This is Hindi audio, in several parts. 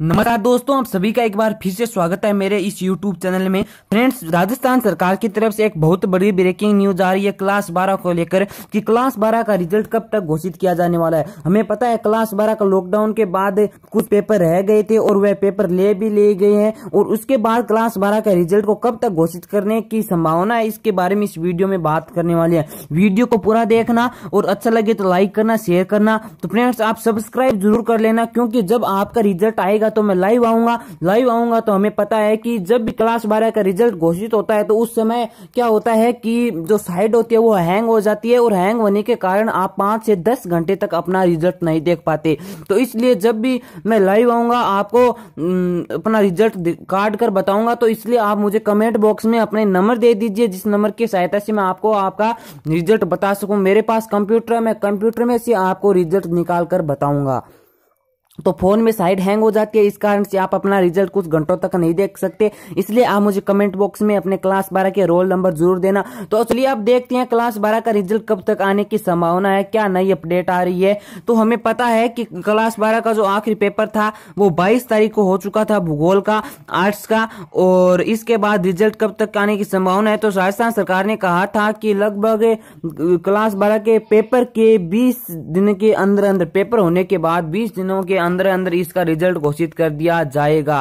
नमस्कार दोस्तों आप सभी का एक बार फिर से स्वागत है मेरे इस यूट्यूब चैनल में फ्रेंड्स राजस्थान सरकार की तरफ से एक बहुत बड़ी ब्रेकिंग न्यूज आ रही है क्लास 12 को लेकर कि क्लास 12 का रिजल्ट कब तक घोषित किया जाने वाला है हमें पता है क्लास 12 का लॉकडाउन के बाद कुछ पेपर रह गए थे और वह पेपर ले भी ले गए हैं और उसके बाद क्लास बारह का रिजल्ट को कब तक घोषित करने की संभावना है इसके बारे में इस वीडियो में बात करने वाली है वीडियो को पूरा देखना और अच्छा लगे तो लाइक करना शेयर करना तो फ्रेंड्स आप सब्सक्राइब जरूर कर लेना क्योंकि जब आपका रिजल्ट आएगा आएगा तो मैं लाइव आऊंगा लाइव आऊंगा तो हमें पता है कि जब भी क्लास बारह का रिजल्ट घोषित होता है तो उस समय क्या होता है कि जो साइड होती है वो हैंग हो जाती है और हैंग होने के कारण आप पाँच से दस घंटे तक अपना रिजल्ट नहीं देख पाते तो इसलिए जब भी मैं लाइव आऊंगा आपको अपना रिजल्ट काट कर बताऊंगा तो इसलिए आप मुझे कमेंट बॉक्स में अपने नंबर दे दीजिए जिस नंबर की सहायता से मैं आपको आपका रिजल्ट बता सकूँ मेरे पास कंप्यूटर है मैं कंप्यूटर में से आपको रिजल्ट निकाल कर बताऊंगा तो फोन में साइड हैंग हो जाती है इस कारण से आप अपना रिजल्ट कुछ घंटों तक नहीं देख सकते इसलिए आप मुझे कमेंट बॉक्स में अपने क्लास बारह के रोल नंबर जरूर देना तो चलिए आप देखते हैं क्लास बारह का रिजल्ट कब तक आने की संभावना है क्या नई अपडेट आ रही है तो हमें पता है कि क्लास बारह का जो आखिरी पेपर था वो बाईस तारीख को हो चुका था भूगोल का आर्ट्स का और इसके बाद रिजल्ट कब तक आने की संभावना है तो राजस्थान सरकार ने कहा था कि लगभग क्लास बारह के पेपर के बीस दिन के अंदर अंदर पेपर होने के बाद बीस दिनों के अंदर अंदर इसका रिजल्ट घोषित कर दिया जाएगा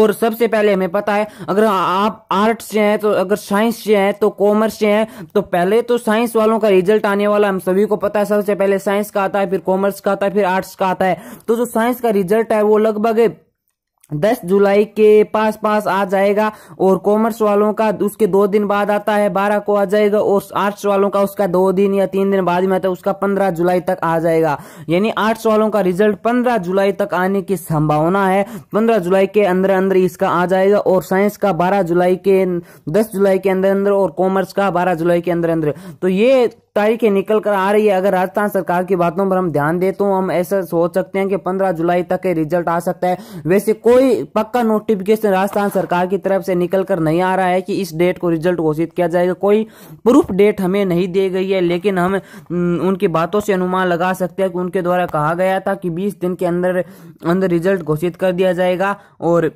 और सबसे पहले हमें पता है अगर आप आर्ट से हैं तो अगर साइंस से हैं तो कॉमर्स से हैं तो पहले तो साइंस वालों का रिजल्ट आने वाला हम सभी को पता है सबसे पहले साइंस का आता है फिर कॉमर्स का आता है फिर आर्ट्स का आता है तो जो साइंस का रिजल्ट है वो लगभग दस जुलाई के पास पास आ जाएगा और कॉमर्स वालों का उसके दो दिन बाद आता है बारह को आ जाएगा और आर्ट्स वालों का उसका दो दिन या तीन दिन बाद में आता है उसका पंद्रह जुलाई तक आ जाएगा यानी आर्ट्स वालों का रिजल्ट पंद्रह जुलाई तक आने की संभावना है पंद्रह जुलाई के अंदर अंदर इसका आ जाएगा और साइंस का बारह जुलाई के दस जुलाई के अंदर अंदर और कॉमर्स का बारह जुलाई के अंदर अंदर तो ये तारीखें निकल कर आ रही है अगर राजस्थान सरकार की बातों पर हम ध्यान दें तो हम ऐसा सोच सकते हैं कि 15 जुलाई तक रिजल्ट आ सकता है वैसे कोई पक्का नोटिफिकेशन राजस्थान सरकार की तरफ से निकल कर नहीं आ रहा है कि इस डेट को रिजल्ट घोषित किया जाएगा कोई प्रूफ डेट हमें नहीं दी गई है लेकिन हम उनकी बातों से अनुमान लगा सकते हैं कि उनके द्वारा कहा गया था कि बीस दिन के अंदर अंदर रिजल्ट घोषित कर दिया जाएगा और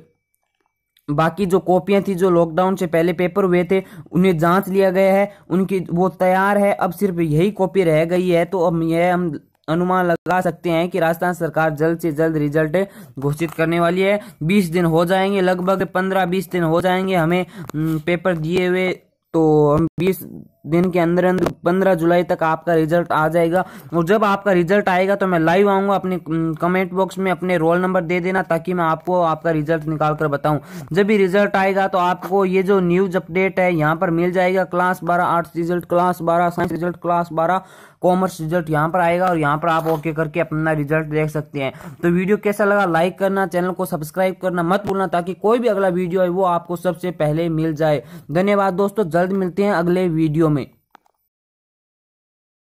बाकी जो कॉपियां थी जो लॉकडाउन से पहले पेपर हुए थे उन्हें जांच लिया गया है उनकी वो तैयार है अब सिर्फ यही कॉपी रह गई है तो अब यह हम अनुमान लगा सकते हैं कि राजस्थान सरकार जल्द से जल्द रिजल्ट घोषित करने वाली है बीस दिन हो जाएंगे लगभग पंद्रह बीस दिन हो जाएंगे हमें पेपर हम्म, दिए हुए तो हम बीस दिन के अंदर अंदर पंद्रह जुलाई तक आपका रिजल्ट आ जाएगा और जब आपका रिजल्ट आएगा तो मैं लाइव आऊंगा अपने कमेंट बॉक्स में अपने रोल नंबर दे देना ताकि मैं आपको आपका रिजल्ट निकाल कर बताऊं जब भी रिजल्ट आएगा तो आपको ये जो न्यूज अपडेट है यहाँ पर मिल जाएगा क्लास बारह आर्ट्स रिजल्ट क्लास बारह साइंस रिजल्ट क्लास बारह कॉमर्स रिजल्ट यहाँ पर आएगा और यहाँ पर आप ओके करके अपना रिजल्ट देख सकते हैं तो वीडियो कैसा लगा लाइक करना चैनल को सब्सक्राइब करना मत भूलना ताकि कोई भी अगला वीडियो है वो आपको सबसे पहले मिल जाए धन्यवाद दोस्तों जल्द मिलते हैं अगले वीडियो